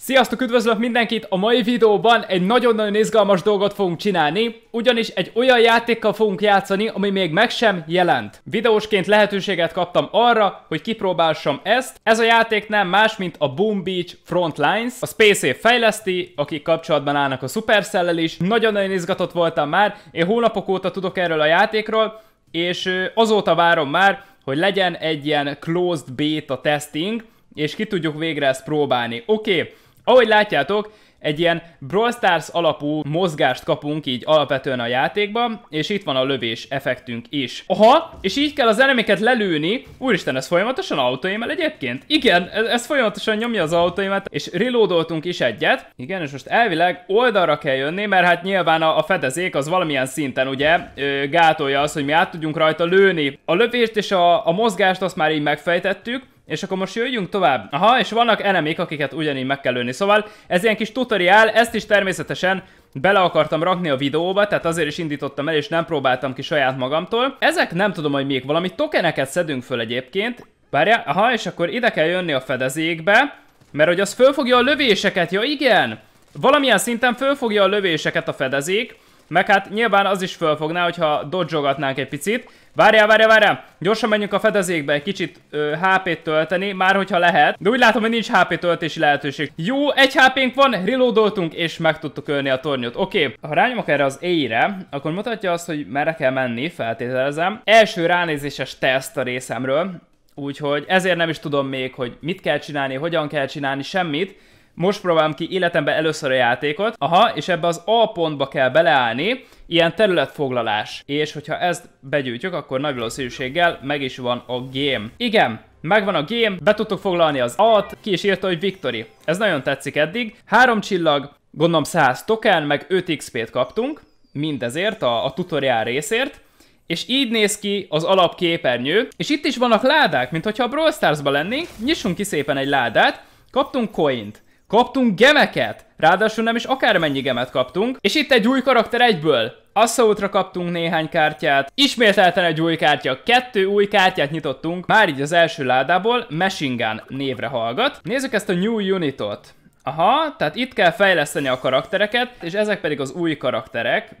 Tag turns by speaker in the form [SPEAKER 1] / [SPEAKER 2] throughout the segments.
[SPEAKER 1] Sziasztok, üdvözlök mindenkit! A mai videóban egy nagyon-nagyon izgalmas dolgot fogunk csinálni, ugyanis egy olyan játékkal fogunk játszani, ami még meg sem jelent. Videósként lehetőséget kaptam arra, hogy kipróbálsam ezt. Ez a játék nem más, mint a Boom Beach Frontlines. A Space Ape fejleszti, akik kapcsolatban állnak a supercell is. Nagyon-nagyon izgatott voltam már, én hónapok óta tudok erről a játékról, és azóta várom már, hogy legyen egy ilyen closed beta testing, és ki tudjuk végre ezt próbálni. Oké, okay, ahogy látjátok, egy ilyen Brawl Stars alapú mozgást kapunk így alapvetően a játékban, és itt van a lövés effektünk is. Aha, és így kell az enemeket lelőni. Úristen, ez folyamatosan autóimmel egyébként? Igen, ez, ez folyamatosan nyomja az autóimat, és reloadoltunk is egyet. Igen, és most elvileg oldalra kell jönni, mert hát nyilván a, a fedezék az valamilyen szinten ugye ö, gátolja az hogy mi át tudjunk rajta lőni. A lövést és a, a mozgást azt már így megfejtettük, és akkor most jöjjünk tovább. Aha, és vannak enemik, akiket ugyanígy meg kell lőni. Szóval ez ilyen kis tutoriál, ezt is természetesen bele akartam rakni a videóba, tehát azért is indítottam el, és nem próbáltam ki saját magamtól. Ezek nem tudom, hogy még valami tokeneket szedünk föl egyébként. Várja, aha, és akkor ide kell jönni a fedezékbe, mert hogy az fölfogja a lövéseket, ja igen! Valamilyen szinten fölfogja a lövéseket a fedezék, meg hát nyilván az is fölfogná, hogyha dodzsogatnánk egy picit. Várjál, várjál, várjál! Gyorsan menjünk a fedezékbe egy kicsit HP-t tölteni, már hogyha lehet. De úgy látom, hogy nincs HP töltési lehetőség. Jó, egy hp van, reloadoltunk, és meg tudtuk ölni a tornyot. Oké, okay. ha rányomok erre az E-re, akkor mutatja azt, hogy merre kell menni, feltételezem. Első ránézéses teszt a részemről, úgyhogy ezért nem is tudom még, hogy mit kell csinálni, hogyan kell csinálni, semmit most próbálom ki életemben először a játékot, aha, és ebbe az A pontba kell beleállni, ilyen területfoglalás. És hogyha ezt begyűjtjük, akkor nagy valószínűséggel meg is van a game. Igen, megvan a game, be tudtuk foglalni az A-t, ki is írta, hogy Victory. Ez nagyon tetszik eddig. Három csillag, gondolom 100 token, meg 5 XP-t kaptunk, mindezért, a, a tutoriál részért. És így néz ki az alapképernyő, és itt is vannak ládák, mint hogyha a Brawl Stars-ba lennénk, nyissunk ki szépen egy ládát, kaptunk coint. Kaptunk gemeket! Ráadásul nem is akármennyi gemet kaptunk. És itt egy új karakter egyből. Asszaútra kaptunk néhány kártyát, ismételten egy új kártya, kettő új kártyát nyitottunk, már így az első ládából, Machine névre hallgat. Nézzük ezt a New Unitot. Aha, tehát itt kell fejleszteni a karaktereket, és ezek pedig az új karakterek,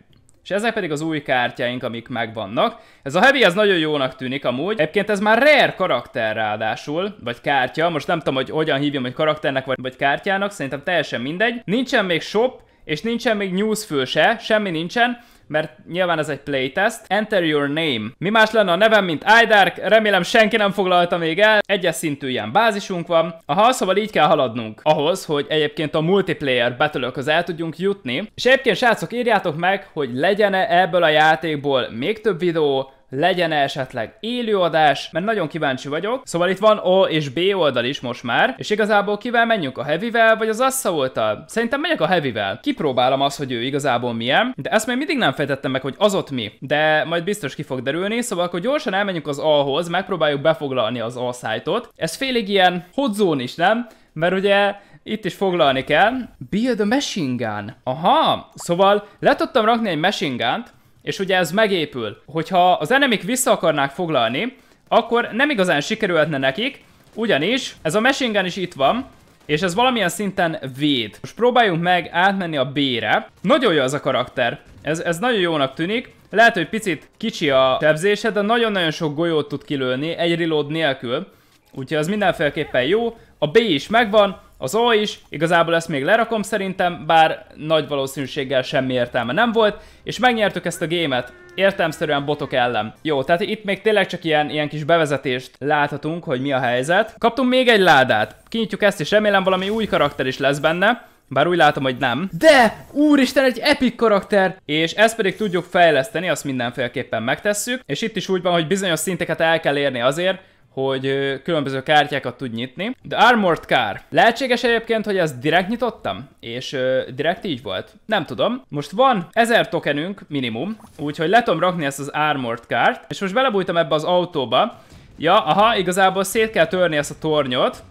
[SPEAKER 1] és ezek pedig az új kártyáink, amik megvannak. Ez a Heavy, ez nagyon jónak tűnik amúgy. Egyébként ez már rare karakter ráadásul, vagy kártya. Most nem tudom, hogy hogyan hívjam, hogy karakternek vagy, vagy kártyának, szerintem teljesen mindegy. Nincsen még shop, és nincsen még newsfül se, semmi nincsen mert nyilván ez egy playtest. Enter your name. Mi más lenne a nevem, mint iDark? Remélem senki nem foglalta még el. Egyes szintű ilyen bázisunk van. Aha, szóval így kell haladnunk. Ahhoz, hogy egyébként a multiplayer battle el tudjunk jutni. És egyébként srácok, írjátok meg, hogy legyen-e ebből a játékból még több videó, legyen -e esetleg élőadás, mert nagyon kíváncsi vagyok. Szóval itt van O és B oldal is most már, és igazából kivel menjünk a heavyvel, vagy az asszaoltal? Szerintem megyek a heavyvel. Kipróbálom azt, hogy ő igazából milyen, de ezt még mindig nem fejtettem meg, hogy az ott mi. De majd biztos ki fog derülni, szóval akkor gyorsan elmenjünk az A-hoz, megpróbáljuk befoglalni az A szájtot. Ez félig ilyen hodzón is, nem? Mert ugye itt is foglalni kell. Build a machine gun. Aha, szóval le tudtam rakni egy machine gun-t, és ugye ez megépül. Hogyha az enemik vissza akarnák foglalni, akkor nem igazán sikerülhetne nekik, ugyanis ez a mesingen is itt van, és ez valamilyen szinten véd. Most próbáljunk meg átmenni a B-re. Nagyon jó az a karakter, ez, ez nagyon jónak tűnik. Lehet, hogy picit kicsi a sebzése, de nagyon-nagyon sok golyót tud kilőni, egy reload nélkül. Úgyhogy az mindenféleképpen jó. A B is megvan, az O is, igazából ezt még lerakom szerintem, bár nagy valószínűséggel semmi értelme nem volt, és megnyertük ezt a gémet, értelmszerűen botok ellen. Jó, tehát itt még tényleg csak ilyen, ilyen kis bevezetést láthatunk, hogy mi a helyzet. Kaptunk még egy ládát, kinyitjuk ezt és remélem valami új karakter is lesz benne. Bár úgy látom, hogy nem. De! Úristen, egy epic karakter! És ezt pedig tudjuk fejleszteni, azt mindenféleképpen megtesszük. És itt is úgy van, hogy bizonyos szinteket el kell érni azért, hogy különböző kártyákat tud nyitni. The Armored Car. Lehetséges egyébként, hogy ezt direkt nyitottam? És ö, direkt így volt? Nem tudom. Most van 1000 tokenünk minimum, úgyhogy le tudom rakni ezt az Armored Car-t, és most belebújtam ebbe az autóba. Ja, aha, igazából szét kell törni ezt a tornyot.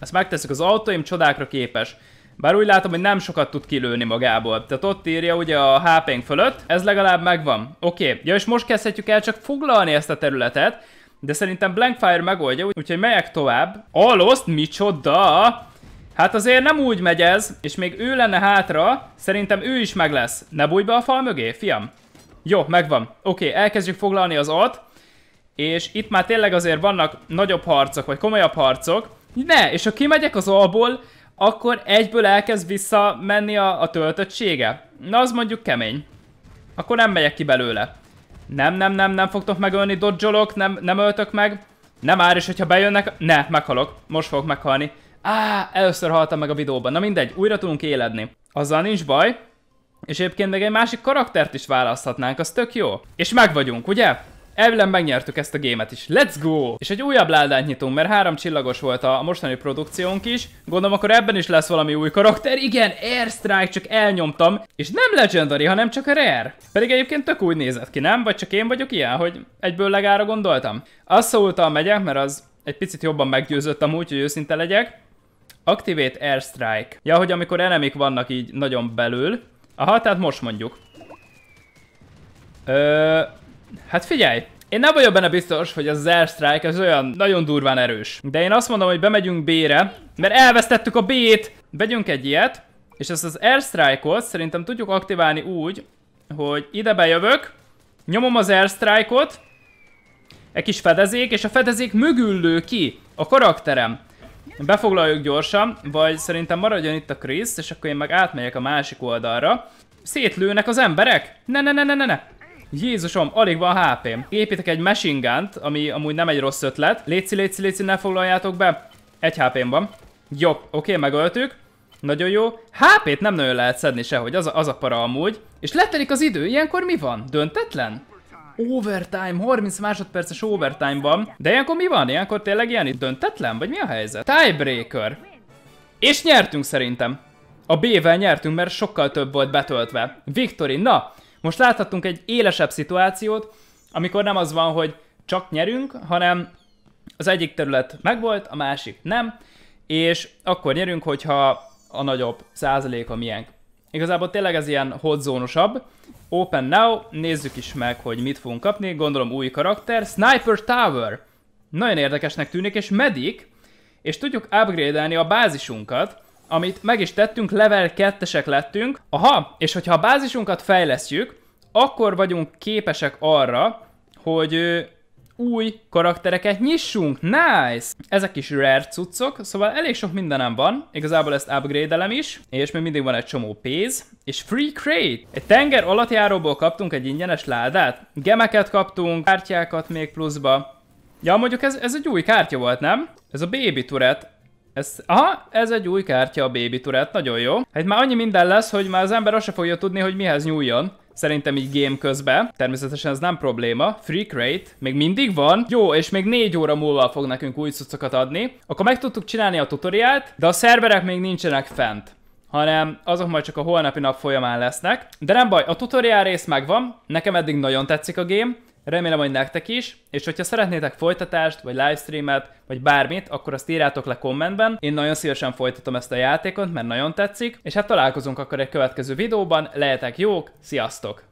[SPEAKER 1] Ezt megteszik az autóim csodákra képes. Bár úgy látom, hogy nem sokat tud kilőni magából. Tehát ott írja ugye a hp fölött, ez legalább megvan. Oké, okay. ja és most kezdhetjük el csak foglalni ezt a területet, de szerintem Blankfire megoldja, úgyhogy megyek tovább. A micsoda! Hát azért nem úgy megy ez, és még ő lenne hátra, szerintem ő is meg lesz. Ne bújj be a fal mögé, fiam. Jó, megvan. Oké, elkezdjük foglalni az ott, és itt már tényleg azért vannak nagyobb harcok, vagy komolyabb harcok. Ne, és ha kimegyek az alból, akkor egyből elkezd visszamenni a, a töltöttsége. Na, az mondjuk kemény. Akkor nem megyek ki belőle. Nem, nem, nem, nem fogtok megölni, dodzsolok, nem, nem öltök meg. Nem már és hogyha bejönnek, ne, meghalok. Most fogok meghalni. Á, először haltam meg a videóban. Na mindegy, újra tudunk éledni. Azzal nincs baj. És egyébként meg egy másik karaktert is választhatnánk, az tök jó. És meg vagyunk, ugye? Evelyn megnyertük ezt a gémet is. Let's go! És egy újabb ládát nyitunk, mert három csillagos volt a mostani produkciónk is. Gondolom akkor ebben is lesz valami új karakter. Igen, Airstrike, csak elnyomtam. És nem legendary, hanem csak a rare. Pedig egyébként tök úgy nézett ki, nem? Vagy csak én vagyok ilyen, hogy egyből legára gondoltam? Azt a megyek, mert az egy picit jobban meggyőzött amúgy, hogy őszinte legyek. Activate Airstrike. Ja, hogy amikor enemik vannak így nagyon belül. Aha, tehát most mondjuk. Ö, Hát figyelj, én nem vagyok benne biztos, hogy az Airstrike ez olyan nagyon durván erős. De én azt mondom, hogy bemegyünk B-re, mert elvesztettük a B-t. Vegyünk egy ilyet, és ezt az Airstrike-ot szerintem tudjuk aktiválni úgy, hogy ide bejövök, nyomom az Airstrike-ot, egy kis fedezék, és a fedezék mögül lő ki a karakterem. Befoglaljuk gyorsan, vagy szerintem maradjon itt a Chris, és akkor én meg átmegyek a másik oldalra. Szétlőnek az emberek? Ne, ne, ne, ne, ne, ne. Jézusom, alig van HP-m. Építek egy mesingánt, ami amúgy nem egy rossz ötlet. Léci, léci, léci, ne foglaljátok be. Egy hp van. Jó, oké, okay, megöltük. Nagyon jó. HP-t nem nagyon lehet szedni sehogy, az a, az a para amúgy. És letelik az idő, ilyenkor mi van? Döntetlen? Overtime, 30 másodperces overtime van. De ilyenkor mi van? Ilyenkor tényleg ilyen itt döntetlen? Vagy mi a helyzet? Tiebreaker. És nyertünk szerintem. A B-vel nyertünk, mert sokkal több volt betöltve. Victory, na! Most láthattunk egy élesebb szituációt, amikor nem az van, hogy csak nyerünk, hanem az egyik terület megvolt, a másik nem, és akkor nyerünk, hogyha a nagyobb százalék a miénk. Igazából tényleg ez ilyen hotzónosabb. Open now, nézzük is meg, hogy mit fogunk kapni. Gondolom új karakter. Sniper Tower! Nagyon érdekesnek tűnik, és medik, és tudjuk upgrade a bázisunkat, amit meg is tettünk, level 2-esek lettünk. Aha, és hogyha a bázisunkat fejlesztjük, akkor vagyunk képesek arra, hogy ö, új karaktereket nyissunk. Nice! Ezek is rare cuccok, szóval elég sok mindenem van. Igazából ezt upgrade-elem is, és még mindig van egy csomó pénz. És free crate! Egy tenger alatjáróból kaptunk egy ingyenes ládát. Gemeket kaptunk, kártyákat még pluszba. Ja, mondjuk ez, ez egy új kártya volt, nem? Ez a Baby turret. Ez, aha, ez egy új kártya a Baby Turret, nagyon jó. Hát már annyi minden lesz, hogy már az ember azt se fogja tudni, hogy mihez nyúljon. Szerintem így game közben. Természetesen ez nem probléma. Free crate még mindig van. Jó, és még 4 óra múlva fog nekünk új cuccokat adni. Akkor meg tudtuk csinálni a tutoriált, de a szerverek még nincsenek fent hanem azok majd csak a holnapi nap folyamán lesznek. De nem baj, a tutorial rész megvan, nekem eddig nagyon tetszik a game, Remélem, hogy nektek is, és hogyha szeretnétek folytatást, vagy livestreamet, vagy bármit, akkor azt írjátok le kommentben. Én nagyon szívesen folytatom ezt a játékot, mert nagyon tetszik, és hát találkozunk akkor egy következő videóban, lehetek jók, sziasztok!